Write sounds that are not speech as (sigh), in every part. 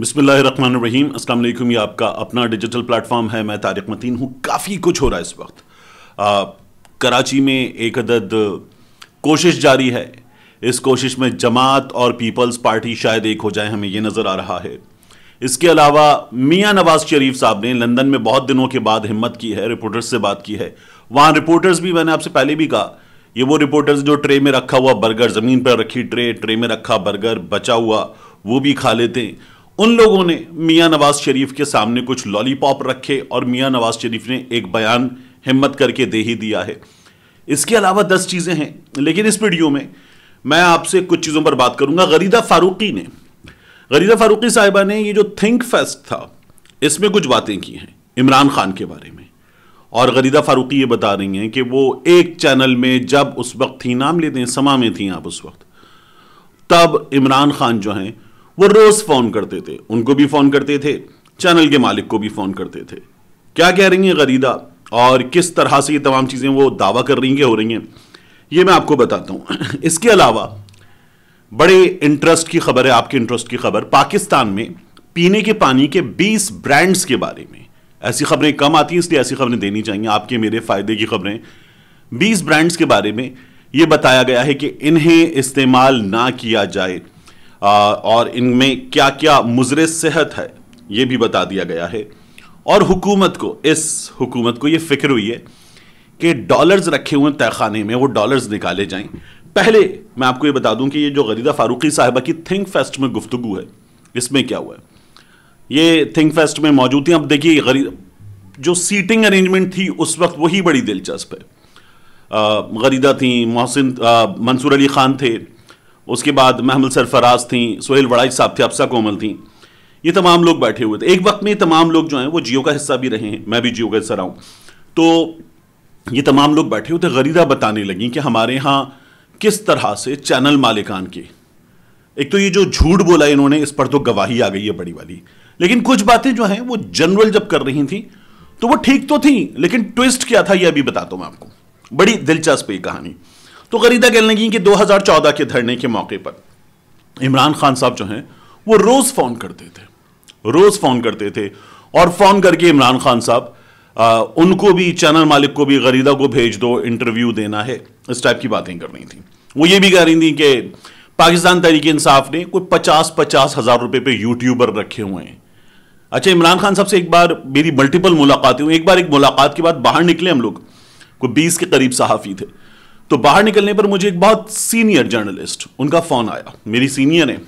बिसमीम असल ये आपका अपना डिजिटल प्लेटफॉर्म है मैं तारिक मतीन हूँ काफ़ी कुछ हो रहा है इस वक्त आ, कराची में एक अदद कोशिश जारी है इस कोशिश में जमात और पीपल्स पार्टी शायद एक हो जाए हमें ये नज़र आ रहा है इसके अलावा मियाँ नवाज शरीफ साहब ने लंदन में बहुत दिनों के बाद हिम्मत की है रिपोर्टर्स से बात की है वहाँ रिपोर्टर्स भी मैंने आपसे पहले भी कहा ये वो रिपोर्टर्स जो ट्रे में रखा हुआ बर्गर ज़मीन पर रखी ट्रे ट्रे में रखा बर्गर बचा हुआ वो भी खा लेते हैं उन लोगों ने मियां नवाज शरीफ के सामने कुछ लॉलीपॉप रखे और मियां नवाज शरीफ ने एक बयान हिम्मत करके दे ही दिया है इसके अलावा दस चीज़ें हैं लेकिन इस वीडियो में मैं आपसे कुछ चीज़ों पर बात करूंगा गरीदा फारूकी ने गरीदा फारूकी साहिबा ने ये जो थिंक फेस्ट था इसमें कुछ बातें की हैं इमरान खान के बारे में और गरीदा फारूकी ये बता रही हैं कि वो एक चैनल में जब उस वक्त थी नाम लेते हैं समा में थी आप उस वक्त तब इमरान खान जो हैं वो रोज फोन करते थे उनको भी फोन करते थे चैनल के मालिक को भी फोन करते थे क्या कह रही हैं गरीदा और किस तरह से ये तमाम चीज़ें वो दावा कर रही हैं हो रही हैं ये मैं आपको बताता हूं (clears throat) इसके अलावा बड़े इंटरेस्ट की खबर है आपके इंटरेस्ट की खबर पाकिस्तान में पीने के पानी के 20 ब्रांड्स के बारे में ऐसी खबरें कम आती हैं इसलिए ऐसी खबरें देनी चाहिए आपके मेरे फ़ायदे की खबरें 20 ब्रांड्स के बारे में ये बताया गया है कि इन्हें इस्तेमाल ना किया जाए और इनमें क्या क्या मुजर सेहत है ये भी बता दिया गया है और हुकूमत को इस हुकूमत को ये फिक्र हुई है कि डॉलर्स रखे हुए तहखाने में वो डॉलर्स निकाले जाएं पहले मैं आपको ये बता दूं कि ये जो गरीदा फारूकी साहबा की थिंक फेस्ट में गुफ्तु है इसमें क्या हुआ है ये थिंक फेस्ट में मौजूद थी अब देखिए गरीब जो सीटिंग अरेंजमेंट थी उस वक्त वही बड़ी दिलचस्प है गरीदा थी मोहसिन मंसूर अली खान थे उसके बाद महमल सरफराज थी सोहेल वड़ाई साहब थे अफसा कोमल थी ये तमाम लोग बैठे हुए थे एक वक्त में ये तमाम लोग जो हैं वो जियो का हिस्सा भी रहे हैं मैं भी जियो का हिस्सा रहा हूँ तो ये तमाम लोग बैठे हुए थे गरीदा बताने लगी कि हमारे यहाँ किस तरह से चैनल मालिकान के एक तो ये जो झूठ बोला इन्होंने इस पर तो गवाही आ गई है बड़ी वाली लेकिन कुछ बातें जो हैं वो जनरल जब कर रही थी तो वो ठीक तो थी लेकिन ट्विस्ट क्या था ये अभी बताता हूँ मैं आपको बड़ी दिलचस्प ये कहानी तो गरीदा कहने लगी कि 2014 के धरने के मौके पर इमरान खान साहब जो हैं वो रोज़ फ़ोन करते थे रोज़ फ़ोन करते थे और फ़ोन करके इमरान खान साहब उनको भी चैनल मालिक को भी गरीदा को भेज दो इंटरव्यू देना है इस टाइप की बातें करनी थी वो ये भी कह रही थी कि पाकिस्तान तहरीक इंसाफ ने कोई पचास पचास हज़ार रुपये पे यूट्यूबर रखे हुए हैं अच्छा इमरान खान साहब से एक बार मेरी मल्टीपल मुलाकातें हुई एक बार एक मुलाकात के बाद बाहर निकले हम लोग कोई बीस के करीब सहाफ़ी थे तो बाहर निकलने पर मुझे एक बहुत सीनियर जर्नलिस्ट उनका फ़ोन आया मेरी सीनियर है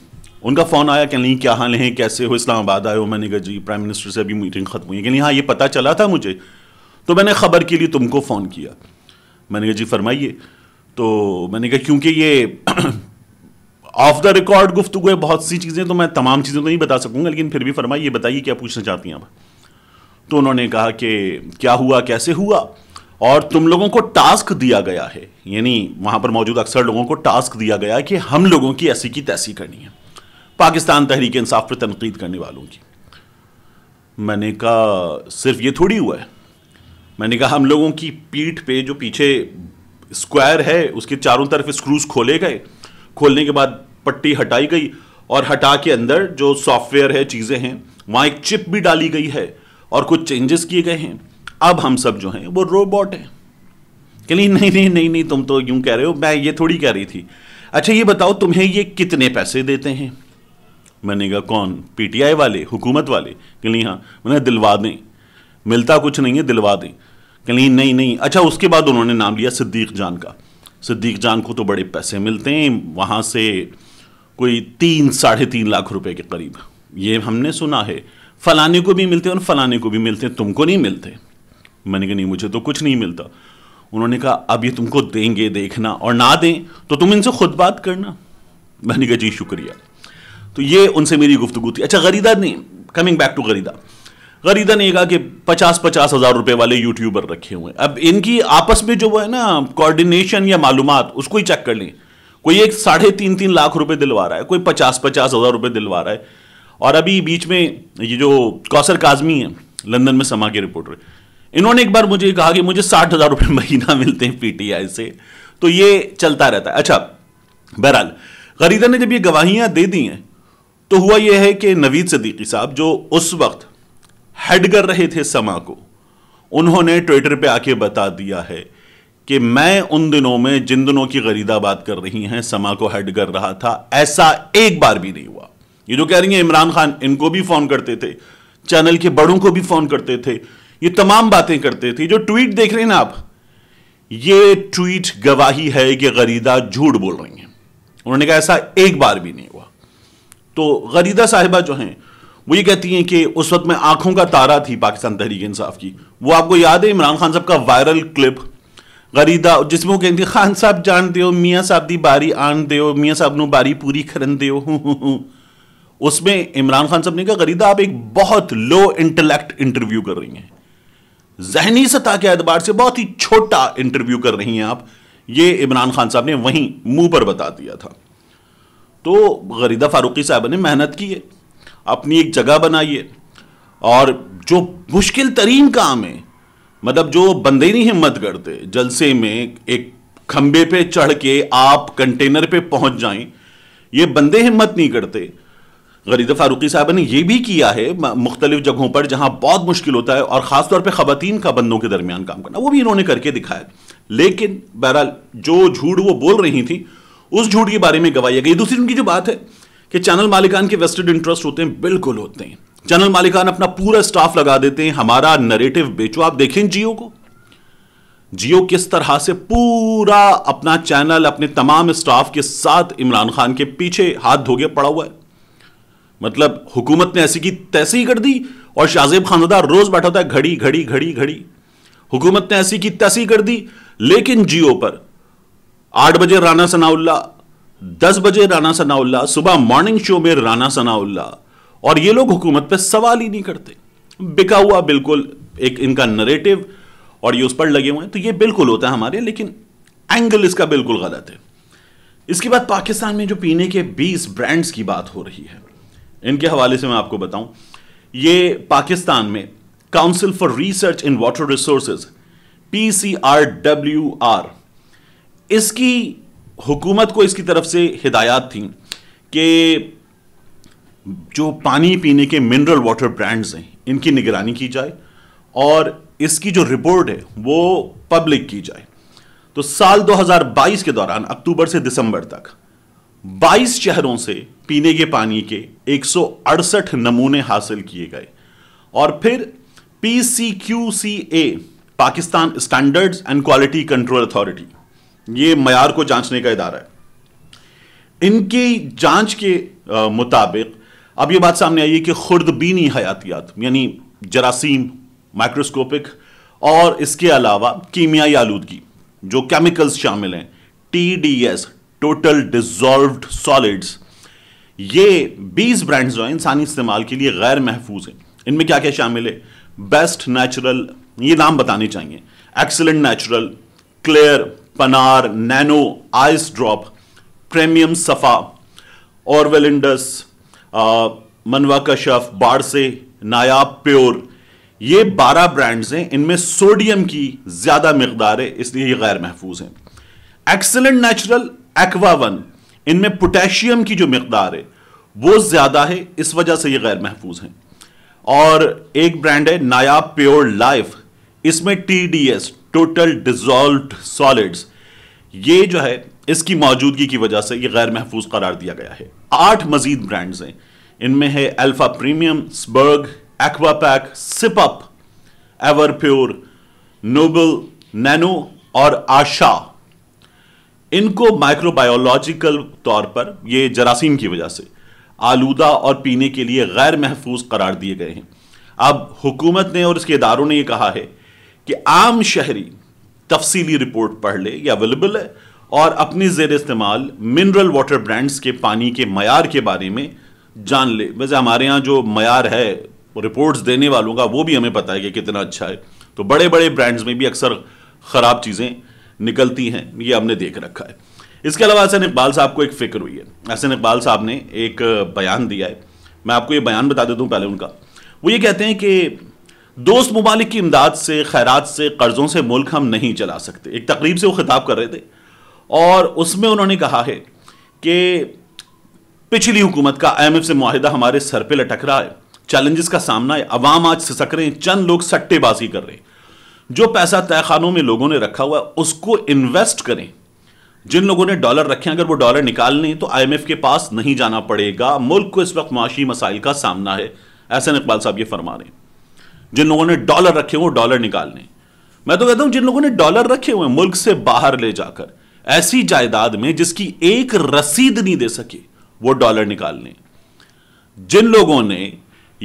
उनका फ़ोन आया कह नहीं क्या हाल है कैसे हो इस्लामाबाद आए हो मैंने कहा जी प्राइम मिनिस्टर से अभी मीटिंग ख़त्म हुई है कह हाँ ये पता चला था मुझे तो मैंने ख़बर के लिए तुमको फ़ोन किया मैंने कहा जी फरमाइए तो मैंने कहा क्योंकि ये ऑफ द रिकॉर्ड गुफ्त हुए बहुत सी चीज़ें तो मैं तमाम चीज़ें तो नहीं बता सकूंगा लेकिन फिर भी फरमाइए बताइए क्या पूछना चाहती हैं आप तो उन्होंने कहा कि क्या हुआ कैसे हुआ और तुम लोगों को टास्क दिया गया है यानी वहाँ पर मौजूद अक्सर लोगों को टास्क दिया गया है कि हम लोगों की ऐसी की तैसी करनी है पाकिस्तान तहरीक इंसाफ पर तनकीद करने वालों की मैंने कहा सिर्फ ये थोड़ी हुआ है मैंने कहा हम लोगों की पीठ पे जो पीछे स्क्वायर है उसके चारों तरफ स्क्रूज खोले गए खोलने के बाद पट्टी हटाई गई और हटा के अंदर जो सॉफ्टवेयर है चीज़ें हैं वहाँ एक चिप भी डाली गई है और कुछ चेंजेस किए गए हैं अब हम सब जो हैं वो रोबोट हैं कह नहीं नहीं नहीं नहीं नहीं तुम तो यूं कह रहे हो मैं ये थोड़ी कह रही थी अच्छा ये बताओ तुम्हें ये कितने पैसे देते हैं मैंने कहा कौन पीटीआई वाले हुकूमत वाले नहीं हाँ मैंने दिलवा दें मिलता कुछ नहीं है दिलवा दें कह नहीं नहीं अच्छा उसके बाद उन्होंने नाम लिया सिद्दीक जान का सिद्दीक जान को तो बड़े पैसे मिलते हैं वहाँ से कोई तीन साढ़े तीन लाख रुपए के करीब ये हमने सुना है फलाने को भी मिलते हैं और फलाने को भी मिलते हैं तुमको नहीं मिलते मैंने कहा नहीं मुझे तो कुछ नहीं मिलता उन्होंने कहा अब ये तुमको देंगे देखना और ना दें तो तुम इनसे खुद बात करना मैंने कहा जी शुक्रिया तो ये उनसे मेरी गुफ्तु थी अच्छा गरीदा ने coming back to Gharida Gharida ने कहा कि पचास पचास हज़ार रुपए वाले यूट्यूबर रखे हुए हैं अब इनकी आपस में जो है ना कोऑर्डिनेशन या मालूम उसको ही चेक कर लें कोई एक साढ़े तीन तीन लाख रुपए दिलवा रहा है कोई पचास पचास हज़ार रुपये दिलवा रहा है और अभी बीच में ये जो कौसर काजमी है लंदन में समा के रिपोर्टर इन्होंने एक बार मुझे कहा कि मुझे साठ हजार रुपये महीना मिलते हैं पीटीआई से तो ये चलता रहता है अच्छा बहरहाल गरीदा ने जब ये गवाहियां दे दी हैं तो हुआ यह है कि नवीद सदीकी साहब जो उस वक्त हेड कर रहे थे समा को उन्होंने ट्विटर पे आके बता दिया है कि मैं उन दिनों में जिन दिनों की गरीदा बात कर रही हैं समा को हेड कर रहा था ऐसा एक बार भी नहीं हुआ ये जो कह रही हैं इमरान खान इनको भी फोन करते थे चैनल के बड़ों को भी फोन करते थे ये तमाम बातें करते थे जो ट्वीट देख रहे हैं ना आप ये ट्वीट गवाही है कि गरीदा झूठ बोल रही हैं उन्होंने कहा ऐसा एक बार भी नहीं हुआ तो गरीदा साहिबा जो हैं वो ये कहती हैं कि उस वक्त मैं आंखों का तारा थी पाकिस्तान तहरीक इंसाफ की वो आपको याद है इमरान खान साहब का वायरल क्लिप गरीदा जिसमें वो कहती खान साहब जान दो मियाँ साहब की बारी आन दो मियाँ साहब न बारी पूरी करन दो (laughs) उसमें इमरान खान साहब ने कहा गरीदा आप एक बहुत लो इंटेलेक्ट इंटरव्यू कर रही हैं जहनी सतह के एतबार से बहुत ही छोटा इंटरव्यू कर रही हैं आप ये इमरान खान साहब ने वहीं मुंह पर बता दिया था तो गरीदा फारूकी साहब ने मेहनत की है अपनी एक जगह बनाई है और जो मुश्किल तरीन काम है मतलब जो बंदे नहीं हिम्मत करते जलसे में एक खंबे पे चढ़ के आप कंटेनर पे पहुंच जाएं ये बंदे हिम्मत नहीं करते गरीदा फारूकी साहब ने यह भी किया है मुख्तलिफ जगहों पर जहां बहुत मुश्किल होता है और ख़ासतौर पर खातन का बंदों के दरमियान काम करना वो भी इन्होंने करके दिखाया लेकिन बहरहाल जो झूठ वो बोल रही थी उस झूठ के बारे में गवाही गई दूसरी उनकी जो बात है कि चैनल मालिकान के वेस्टेड इंटरेस्ट होते हैं बिल्कुल होते हैं चैनल मालिकान अपना पूरा स्टाफ लगा देते हैं हमारा नरेटिव बेचो आप देखें जियो को जियो किस तरह से पूरा अपना चैनल अपने तमाम स्टाफ के साथ इमरान खान के पीछे हाथ धोके पड़ा हुआ है मतलब हुकूमत ने ऐसी की तैसी ही कर दी और शाहजेब खानदार रोज बैठा होता है घड़ी घड़ी घड़ी घड़ी हुकूमत ने ऐसी की तैसी कर दी लेकिन जियो पर आठ बजे राना सनाउल्ला दस बजे राना सनाउल्ला सुबह मॉर्निंग शो में राना सनाउल्ला और ये लोग हुकूमत पर सवाल ही नहीं करते बिका हुआ बिल्कुल एक इनका नरेटिव और ये उस पर लगे हुए हैं तो ये बिल्कुल होता है हमारे लेकिन एंगल इसका बिल्कुल गलत है इसके बाद पाकिस्तान में जो पीने के 20 ब्रांड्स की बात हो रही है इनके हवाले से मैं आपको बताऊं ये पाकिस्तान में council for research in water resources P C R W R इसकी हुकूमत को इसकी तरफ से हिदायत थी कि जो पानी पीने के मिनरल वाटर ब्रांड्स हैं इनकी निगरानी की जाए और इसकी जो रिपोर्ट है वो पब्लिक की जाए तो साल 2022 के दौरान अक्टूबर से दिसंबर तक 22 शहरों से पीने के पानी के एक नमूने हासिल किए गए और फिर P Pakistan standards and quality control authority ये मैार को जांचने का इदारा है इनकी जांच के मुताबिक अब ये बात सामने आई है कि खुर्दबीनी हयातियात यानी जरासीम माइक्रोस्कोपिक और इसके अलावा कीमियाई आलूदगी जो केमिकल्स शामिल हैं T D S total dissolved solids ये 20 ब्रांड्स जो है इंसानी इस्तेमाल के लिए गैर महफूज हैं इनमें क्या क्या शामिल है बेस्ट नेचुरल ये नाम बताने चाहिए एक्सलेंट नेचुरल क्लियर पनार nano ice drop premium Safa और वेलिंडस मनवा कशफ बाढ़ से नायाब प्योर ये बारह ब्रांड्स हैं इनमें सोडियम की ज़्यादा मकदार है इसलिए ये गैर महफूज हैं एक्सलेंट नेचुरल एक्वावन इनमें पोटेशियम की जो मकदार है वो ज़्यादा है इस वजह से ये गैर महफूज हैं और एक ब्रांड है नाया प्योर लाइफ इसमें T D S total dissolve solids ये जो है इसकी मौजूदगी की वजह से ये गैर महफूज करार दिया गया है आठ मजीद ब्रांड्स हैं इनमें है अल्फा प्रीमियम स्बर्ग पैक sip up ever pure noble nano और आशा इनको माइक्रोबायोलॉजिकल तौर पर ये जरासीम की वजह से आलूदा और पीने के लिए गैर महफूज करार दिए गए हैं अब हुकूमत ने और इसके इदारों ने यह कहा है कि आम शहरी तफसीली रिपोर्ट पढ़ ले या अवेलेबल है और अपनी जेर इस्तेमाल मिनरल वाटर ब्रांड्स के पानी के मैार के बारे में जान ले वैसे हमारे यहाँ जो मैार है रिपोर्ट्स देने वालों का वो भी हमें पता है कि कितना अच्छा है तो बड़े बड़े ब्रांड्स में भी अक्सर ख़राब चीज़ें निकलती हैं ये हमने देख रखा है इसके अलावा हसन इकबाल साहब को एक फिक्र हुई है हसन इकबाल साहब ने एक बयान दिया है मैं आपको ये बयान बता देता हूँ पहले उनका वो ये कहते हैं कि दोस्त ममालिक की इमदाद से खैरात से कर्ज़ों से मुल्क हम नहीं चला सकते एक तकरीब से वो खिताब कर रहे थे और उसमें उन्होंने कहा है कि पिछली हुकूमत का आई एम एफ से माहिदा हमारे सर पर लटक रहा है चैलेंजेस का सामना है अवाम आज सिसक रहे हैं चंद लोग सट्टेबाजी कर रहे हैं जो पैसा तय खानों में लोगों ने रखा हुआ है उसको इन्वेस्ट करें जिन लोगों ने डॉलर रखे अगर वो डॉलर निकाल लें तो आई के पास नहीं जाना पड़ेगा मुल्क को इस वक्त माशी मसाइल का सामना है ऐसा इकबाल साहब ये फरमा रहे जिन लोगों ने डॉलर रखे हुए डॉलर निकाल लें मैं तो कहता हूं जिन लोगों ने डॉलर रखे हुए मुल्क से बाहर ले जाकर ऐसी जायदाद में जिसकी एक रसीद नहीं दे सके वो डॉलर निकाल लें जिन लोगों ने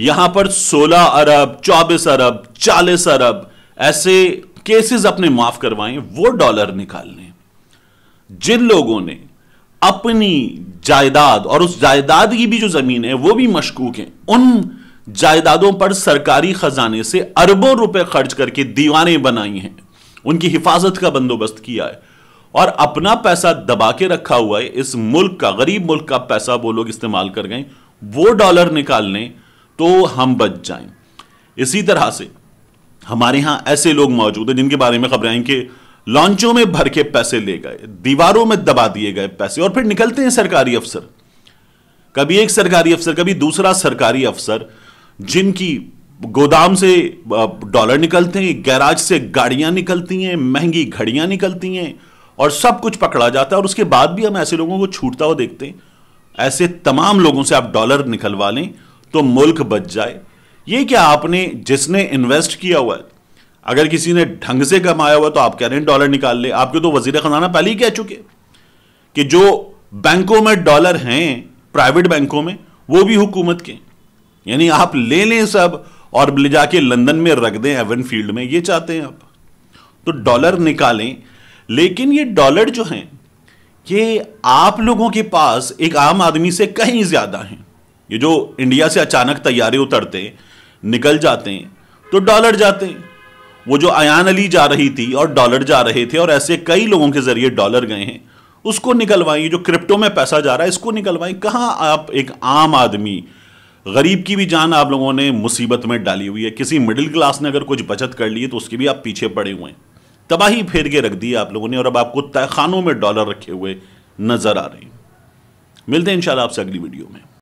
यहां पर 16 अरब 24 अरब 40 अरब ऐसे केसेस अपने माफ करवाएं वो डॉलर निकाल लें जिन लोगों ने अपनी जायदाद और उस जायदाद की भी जो जमीन है वो भी मशकूक है उन जायदादों पर सरकारी खजाने से अरबों रुपए खर्च करके दीवारें बनाई हैं उनकी हिफाजत का बंदोबस्त किया है और अपना पैसा दबा के रखा हुआ है इस मुल्क का गरीब मुल्क का पैसा वो लोग इस्तेमाल कर गए वो डॉलर निकाल लें तो हम बच जाएं इसी तरह से हमारे यहां ऐसे लोग मौजूद हैं जिनके बारे में खबरें आई कि लॉन्चों में भर के पैसे ले गए दीवारों में दबा दिए गए पैसे और फिर निकलते हैं सरकारी अफसर कभी एक सरकारी अफसर कभी दूसरा सरकारी अफसर जिनकी गोदाम से डॉलर निकलते हैं गैराज से गाड़ियां निकलती हैं महंगी घड़ियां निकलती हैं और सब कुछ पकड़ा जाता है और उसके बाद भी हम ऐसे लोगों को छूटता हुआ देखते हैं ऐसे तमाम लोगों से आप डॉलर निकलवा लें तो मुल्क बच जाए ये क्या आपने जिसने इन्वेस्ट किया हुआ है अगर किसी ने ढंग से कमाया हुआ तो आप कह रहे हैं डॉलर निकाल ले आपके तो वजीर खजाना पहले ही कह चुके कि जो बैंकों में डॉलर हैं प्राइवेट बैंकों में वो भी हुकूमत के यानी आप ले लें सब और ले जाके लंदन में रख दें एवन फील्ड में ये चाहते हैं आप तो डॉलर निकालें लेकिन ये डॉलर जो हैं ये आप लोगों के पास एक आम आदमी से कहीं ज़्यादा हैं ये जो इंडिया से अचानक तैयारी उतरते हैं निकल जाते हैं तो डॉलर जाते हैं वो जो अयान अली जा रही थी और डॉलर जा रहे थे और ऐसे कई लोगों के जरिए डॉलर गए हैं उसको निकलवाएं जो क्रिप्टो में पैसा जा रहा है इसको निकलवाएं कहाँ आप एक आम आदमी गरीब की भी जान आप लोगों ने मुसीबत में डाली हुई है किसी मिडिल क्लास ने अगर कुछ बचत कर ली है तो उसके भी आप पीछे पड़े हुए हैं तबाही फेर के रख दी आप लोगों ने और अब आपको खानों में डॉलर रखे हुए नजर आ रहे हैं मिलते हैं इंशाल्लाह आपसे अगली वीडियो में